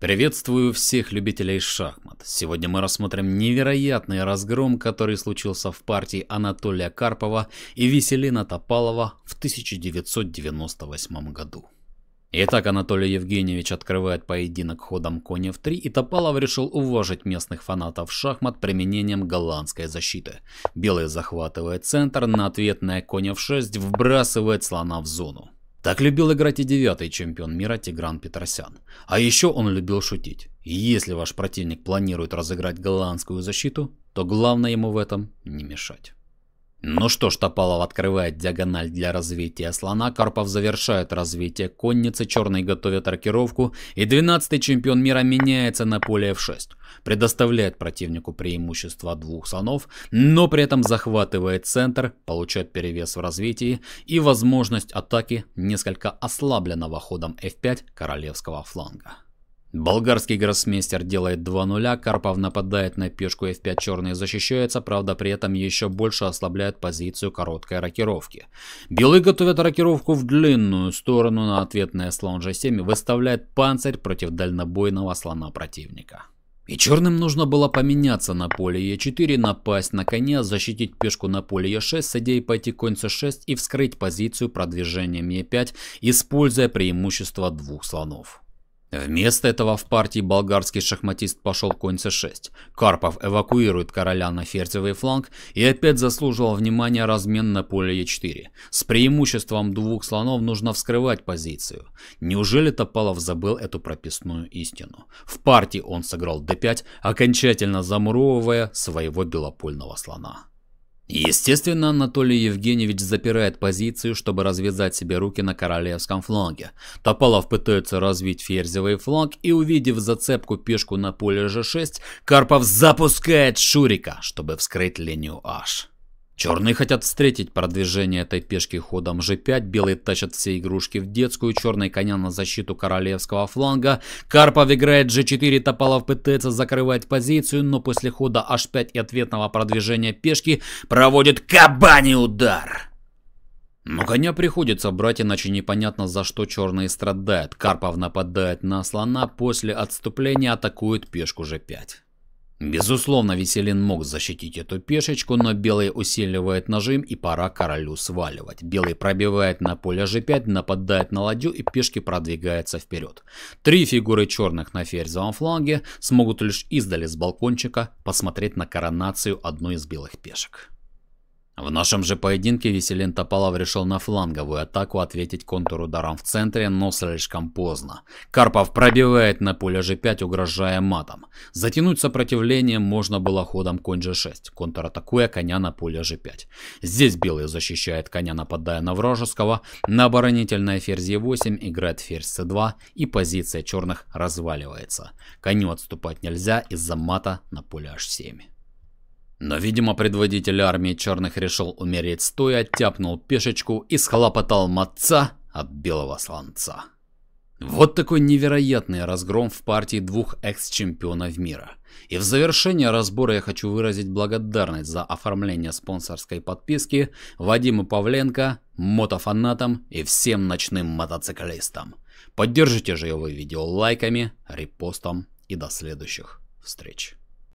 Приветствую всех любителей шахмат. Сегодня мы рассмотрим невероятный разгром, который случился в партии Анатолия Карпова и Веселина Топалова в 1998 году. Итак, Анатолий Евгеньевич открывает поединок ходом коня в 3, и Топалов решил уважить местных фанатов шахмат применением голландской защиты. Белый захватывает центр, на ответное коня в 6 вбрасывает слона в зону. Так любил играть и девятый чемпион мира Тигран Петросян. А еще он любил шутить. И если ваш противник планирует разыграть голландскую защиту, то главное ему в этом не мешать. Ну что ж, Топалов открывает диагональ для развития слона, Карпов завершает развитие конницы, Черный готовит аркировку, и 12-й чемпион мира меняется на поле F6, предоставляет противнику преимущество двух слонов, но при этом захватывает центр, получает перевес в развитии и возможность атаки несколько ослабленного ходом F5 королевского фланга. Болгарский гроссмейстер делает 2 нуля, Карпов нападает на пешку f5 черные защищается, правда при этом еще больше ослабляет позицию короткой рокировки. Белые готовят рокировку в длинную сторону на ответное слон g7 и выставляет панцирь против дальнобойного слона противника. И черным нужно было поменяться на поле e 4 напасть на коня, защитить пешку на поле e 6 с идеей пойти конь С6 и вскрыть позицию продвижением e 5 используя преимущество двух слонов. Вместо этого в партии болгарский шахматист пошел конь c6. Карпов эвакуирует короля на ферзевый фланг и опять заслуживал внимания размен на поле e4. С преимуществом двух слонов нужно вскрывать позицию. Неужели Топалов забыл эту прописную истину? В партии он сыграл d5, окончательно замуровывая своего белопольного слона. Естественно, Анатолий Евгеньевич запирает позицию, чтобы развязать себе руки на королевском фланге. Тополов пытается развить ферзевый фланг и, увидев зацепку пешку на поле g6, Карпов запускает Шурика, чтобы вскрыть линию H. Черные хотят встретить продвижение этой пешки ходом g5, белые тащат все игрушки в детскую, черный коня на защиту королевского фланга, Карпов играет g4, Топалов пытается закрывать позицию, но после хода h5 и ответного продвижения пешки проводит кабани удар. Но коня приходится брать, иначе непонятно за что черные страдают. Карпов нападает на слона, после отступления атакует пешку g5. Безусловно, Веселин мог защитить эту пешечку, но Белый усиливает нажим и пора королю сваливать. Белый пробивает на поле g5, нападает на ладью и пешки продвигается вперед. Три фигуры черных на ферзевом фланге смогут лишь издали с балкончика посмотреть на коронацию одной из белых пешек. В нашем же поединке Веселин Топалов решил на фланговую атаку ответить контрударом в центре, но слишком поздно. Карпов пробивает на поле g5, угрожая матом. Затянуть сопротивление можно было ходом конь g6, контратакуя коня на поле g5. Здесь белый защищает коня, нападая на вражеского, на оборонительной ферзь e8 играет ферзь c2 и позиция черных разваливается. Коню отступать нельзя из-за мата на поле h7. Но, видимо, предводитель армии черных решил умереть стоя, тяпнул пешечку и схлопотал матца от белого слонца. Вот такой невероятный разгром в партии двух экс-чемпионов мира. И в завершение разбора я хочу выразить благодарность за оформление спонсорской подписки Вадиму Павленко, мотофанатам и всем ночным мотоциклистам. Поддержите же его видео лайками, репостом и до следующих встреч.